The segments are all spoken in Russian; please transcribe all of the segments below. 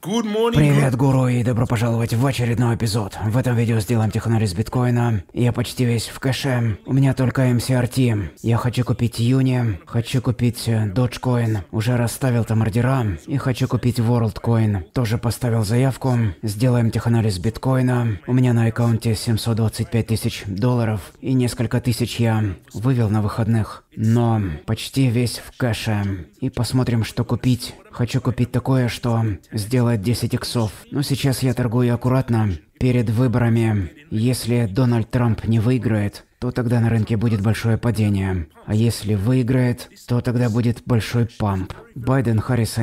Привет, гуру, и добро пожаловать в очередной эпизод. В этом видео сделаем теханализ биткоина. Я почти весь в кэше. У меня только MCRT. Я хочу купить Юни, хочу купить Dogecoin. Э, Уже расставил там ордера. И хочу купить WorldCoin. Тоже поставил заявку. Сделаем теханализ биткоина. У меня на аккаунте 725 тысяч долларов. И несколько тысяч я вывел на выходных но почти весь в кэше. И посмотрим, что купить. Хочу купить такое, что сделает 10 иксов. Но сейчас я торгую аккуратно. Перед выборами, если Дональд Трамп не выиграет, то тогда на рынке будет большое падение. А если выиграет, то тогда будет большой памп. Байден, Харрис,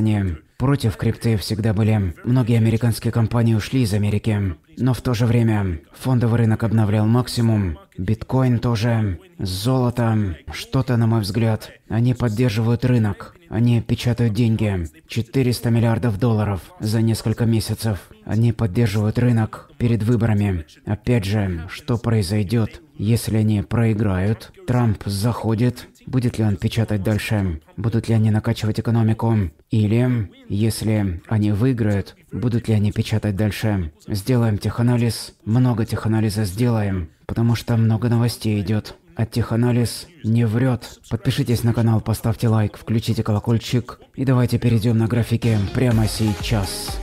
Против крипты всегда были. Многие американские компании ушли из Америки. Но в то же время фондовый рынок обновлял максимум. Биткоин тоже. Золото. Что-то, на мой взгляд. Они поддерживают рынок. Они печатают деньги. 400 миллиардов долларов за несколько месяцев. Они поддерживают рынок перед выборами. Опять же, что произойдет, если они проиграют? Трамп заходит. Будет ли он печатать дальше? Будут ли они накачивать экономику? Или, если они выиграют, будут ли они печатать дальше? Сделаем теханализ. Много теханализа сделаем, потому что много новостей идет. А теханализ не врет. Подпишитесь на канал, поставьте лайк, включите колокольчик. И давайте перейдем на графики прямо сейчас.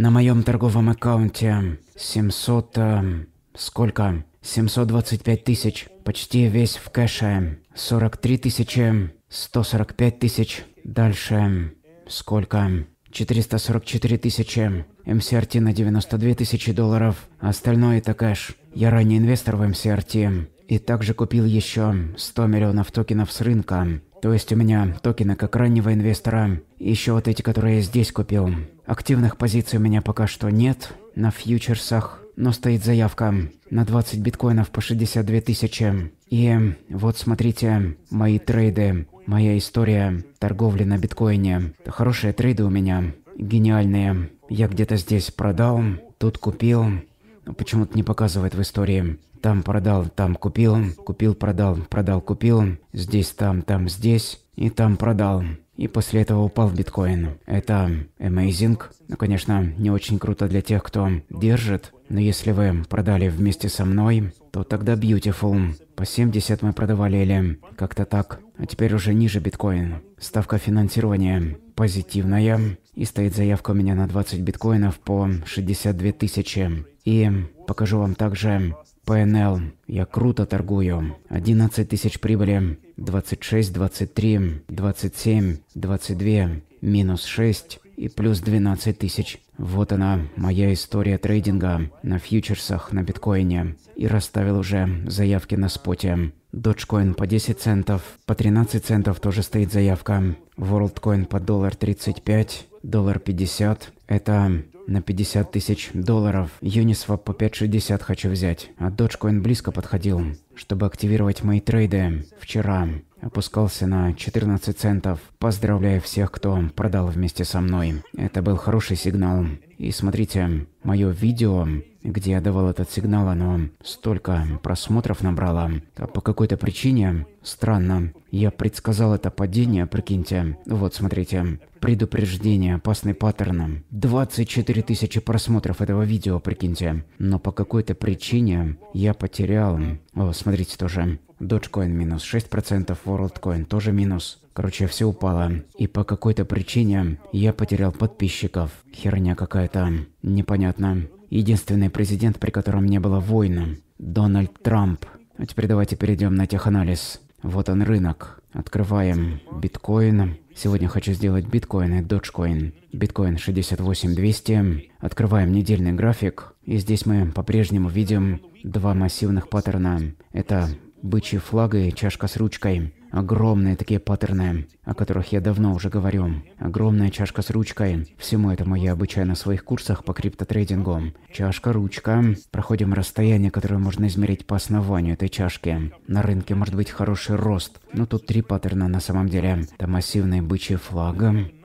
На моем торговом аккаунте 700... Э, сколько? 725 тысяч. Почти весь в кэше. 43 тысячи. 145 тысяч. Дальше. Сколько? 444 тысячи. МСРТ на 92 тысячи долларов. Остальное это кэш. Я ранний инвестор в МСРТ. И также купил еще 100 миллионов токенов с рынка. То есть у меня токены как раннего инвестора еще вот эти, которые я здесь купил. Активных позиций у меня пока что нет на фьючерсах, но стоит заявка на 20 биткоинов по 62 тысячи. И вот смотрите, мои трейды, моя история торговли на биткоине. Это хорошие трейды у меня, гениальные. Я где-то здесь продал, тут купил, почему-то не показывает в истории. Там продал, там купил, купил, продал, продал, купил, здесь, там, там, здесь и там продал и после этого упал в биткоин. Это amazing. Ну, конечно, не очень круто для тех, кто держит, но если вы продали вместе со мной, то тогда beautiful. По 70 мы продавали или как-то так. А теперь уже ниже биткоин. Ставка финансирования позитивная. И стоит заявка у меня на 20 биткоинов по 62 тысячи. И покажу вам также ПНЛ. Я круто торгую. 11 тысяч прибыли. 26, 23, 27, 22, минус 6 и плюс 12 тысяч. Вот она, моя история трейдинга на фьючерсах на биткоине. И расставил уже заявки на споте. Dogecoin по 10 центов, по 13 центов тоже стоит заявка. Ворлдкоин по доллар 35, доллар 50. Это на 50 тысяч долларов. Uniswap по 5.60 хочу взять. А Dogecoin близко подходил, чтобы активировать мои трейды вчера. Опускался на 14 центов. Поздравляю всех, кто продал вместе со мной. Это был хороший сигнал. И смотрите, мое видео где я давал этот сигнал, оно столько просмотров набрало. А по какой-то причине, странно, я предсказал это падение, прикиньте. Вот, смотрите. Предупреждение, опасный паттерн. 24 тысячи просмотров этого видео, прикиньте. Но по какой-то причине я потерял... О, смотрите тоже. Dogecoin минус 6%, WorldCoin тоже минус. Короче, все упало. И по какой-то причине я потерял подписчиков. Херня какая-то. Непонятно. Единственный президент, при котором не было войны. Дональд Трамп. А теперь давайте перейдем на теханализ. Вот он рынок. Открываем биткоин. Сегодня хочу сделать биткоин и доджкоин. Биткоин 68200. Открываем недельный график. И здесь мы по-прежнему видим два массивных паттерна. Это бычьи флаг и чашка с ручкой. Огромные такие паттерны, о которых я давно уже говорю. Огромная чашка с ручкой. Всему этому я обучаю на своих курсах по криптотрейдингу. Чашка, ручка. Проходим расстояние, которое можно измерить по основанию этой чашки. На рынке может быть хороший рост, но тут три паттерна на самом деле. Это массивный бычий флаг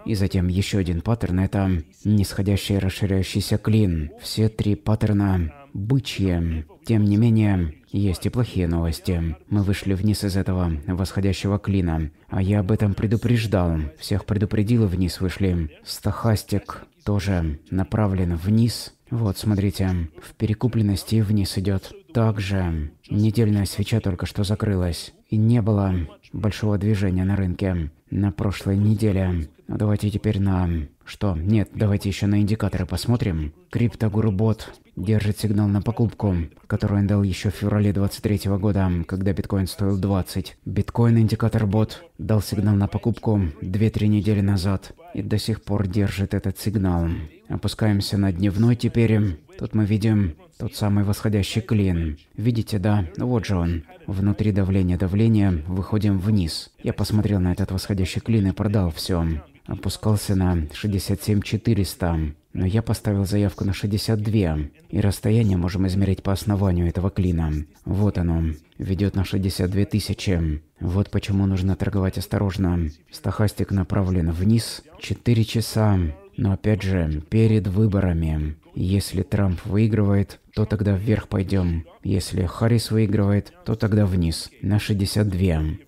и затем еще один паттерн – это нисходящий расширяющийся клин. Все три паттерна – бычьи. Тем не менее, есть и плохие новости. Мы вышли вниз из этого восходящего клина. А я об этом предупреждал. Всех предупредил и вниз вышли. Стохастик тоже направлен вниз. Вот, смотрите, в перекупленности вниз идет. Также недельная свеча только что закрылась. И не было большого движения на рынке на прошлой неделе. Давайте теперь на... Что? Нет, давайте еще на индикаторы посмотрим. Криптогурубот держит сигнал на покупку, который он дал еще в феврале 23 года, когда биткоин стоил 20. Биткоин индикатор бот дал сигнал на покупку 2-3 недели назад и до сих пор держит этот сигнал. Опускаемся на дневной теперь. Тут мы видим тот самый восходящий клин. Видите, да? Ну вот же он. Внутри давления давления выходим вниз. Я посмотрел на этот восходящий клин и продал все опускался на 67 400, но я поставил заявку на 62, и расстояние можем измерить по основанию этого клина. Вот оно, ведет на 62 тысячи. Вот почему нужно торговать осторожно. Стохастик направлен вниз 4 часа, но опять же, перед выборами. Если Трамп выигрывает, то тогда вверх пойдем. Если Харрис выигрывает, то тогда вниз, на 62.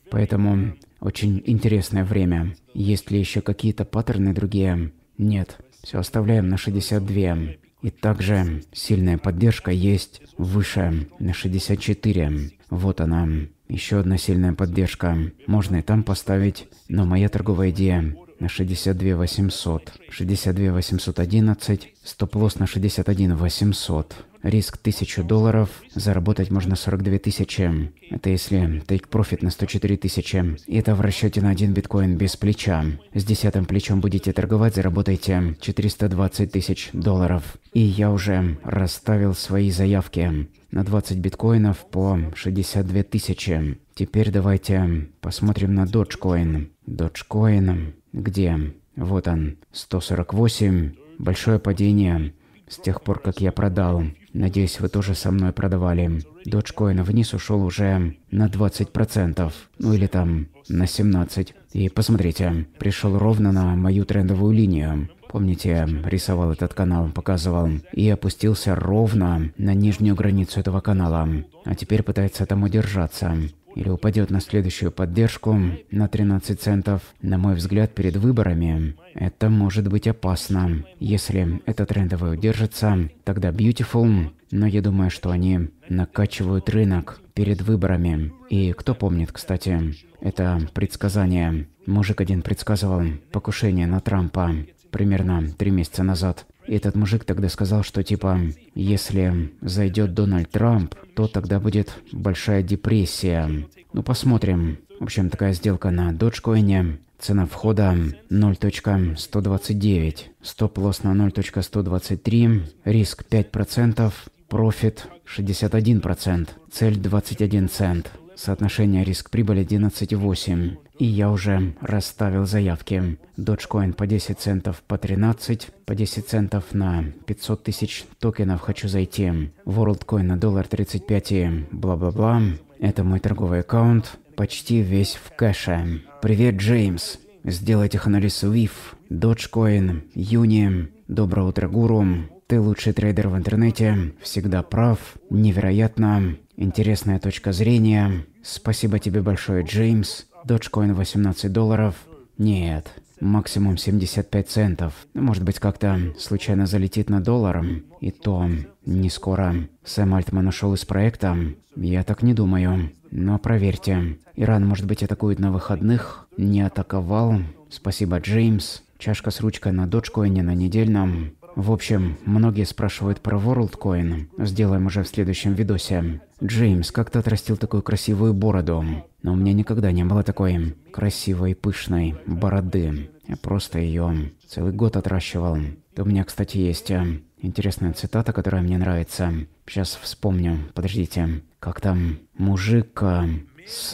Поэтому очень интересное время. Есть ли еще какие-то паттерны другие? Нет. Все оставляем на 62. И также сильная поддержка есть выше, на 64. Вот она. Еще одна сильная поддержка. Можно и там поставить, но моя торговая идея на 62 800, 62 811, стоп-лосс на 61 800. Риск 1000 долларов, заработать можно 42 тысячи. Это если take profit на 104 тысячи. И это в расчете на один биткоин без плеча. С десятым плечом будете торговать, заработаете 420 тысяч долларов. И я уже расставил свои заявки на 20 биткоинов по 62 тысячи. Теперь давайте посмотрим на Dogecoin. Dogecoin где вот он, 148, большое падение с тех пор, как я продал. Надеюсь, вы тоже со мной продавали. Доджкоин вниз ушел уже на 20%, ну или там на 17%. И посмотрите, пришел ровно на мою трендовую линию. Помните, рисовал этот канал, показывал. И опустился ровно на нижнюю границу этого канала. А теперь пытается там удержаться или упадет на следующую поддержку на 13 центов, на мой взгляд, перед выборами, это может быть опасно. Если это трендовое удержится, тогда Beautiful, но я думаю, что они накачивают рынок перед выборами. И кто помнит, кстати, это предсказание. Мужик один предсказывал покушение на Трампа примерно три месяца назад этот мужик тогда сказал, что типа, если зайдет Дональд Трамп, то тогда будет большая депрессия. Ну посмотрим. В общем, такая сделка на доджкоине. Цена входа 0.129. Стоп-лосс на 0.123. Риск 5%. Профит 61%. Цель 21 цент. Соотношение риск-прибыль 11,8. И я уже расставил заявки. Dogecoin по 10 центов, по 13, по 10 центов на 500 тысяч токенов хочу зайти. WorldCoin на доллар 35 бла-бла-бла. Это мой торговый аккаунт, почти весь в кэше. Привет, Джеймс. Сделай теханализ Wif, Dogecoin, Юни, Доброе утро, Гуру. Ты лучший трейдер в интернете, всегда прав, невероятно, интересная точка зрения. Спасибо тебе большое, Джеймс. Dogecoin 18 долларов. Нет, максимум 75 центов. Может быть, как-то случайно залетит на доллар. И то не скоро. Сэм Альтман ушел из проекта. Я так не думаю. Но проверьте. Иран, может быть, атакует на выходных. Не атаковал. Спасибо, Джеймс. Чашка с ручкой на доджкоине на недельном. В общем, многие спрашивают про WorldCoin. Сделаем уже в следующем видосе. Джеймс, как ты отрастил такую красивую бороду? Но у меня никогда не было такой красивой, пышной бороды. Я просто ее целый год отращивал. то у меня, кстати, есть э, интересная цитата, которая мне нравится. Сейчас вспомню. Подождите. Как там? Мужик э, с,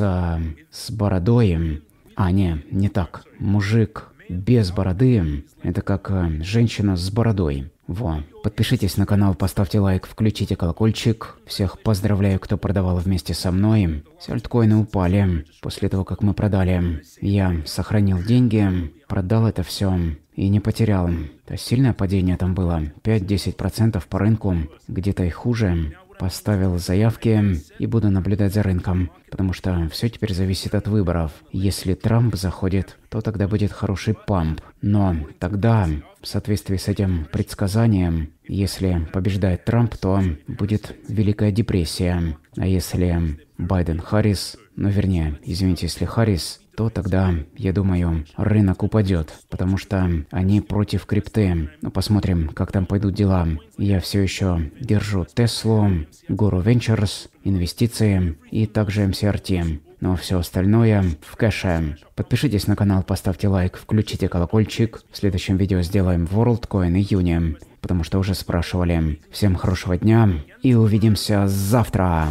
с бородой. А, не, не так. Мужик без бороды – это как э, женщина с бородой. Во. Подпишитесь на канал, поставьте лайк, включите колокольчик. Всех поздравляю, кто продавал вместе со мной. Сельткоины упали после того, как мы продали. Я сохранил деньги, продал это все и не потерял. То сильное падение там было. 5-10% по рынку, где-то и хуже поставил заявки и буду наблюдать за рынком, потому что все теперь зависит от выборов. Если Трамп заходит, то тогда будет хороший памп. Но тогда, в соответствии с этим предсказанием, если побеждает Трамп, то будет Великая депрессия. А если Байден-Харрис, ну вернее, извините, если Харрис, то тогда, я думаю, рынок упадет, потому что они против крипты. но ну, посмотрим, как там пойдут дела. Я все еще держу Теслу, Гуру Ventures, инвестиции и также MCRT. Но все остальное в кэше. Подпишитесь на канал, поставьте лайк, включите колокольчик. В следующем видео сделаем WorldCoin июня, потому что уже спрашивали. Всем хорошего дня и увидимся завтра!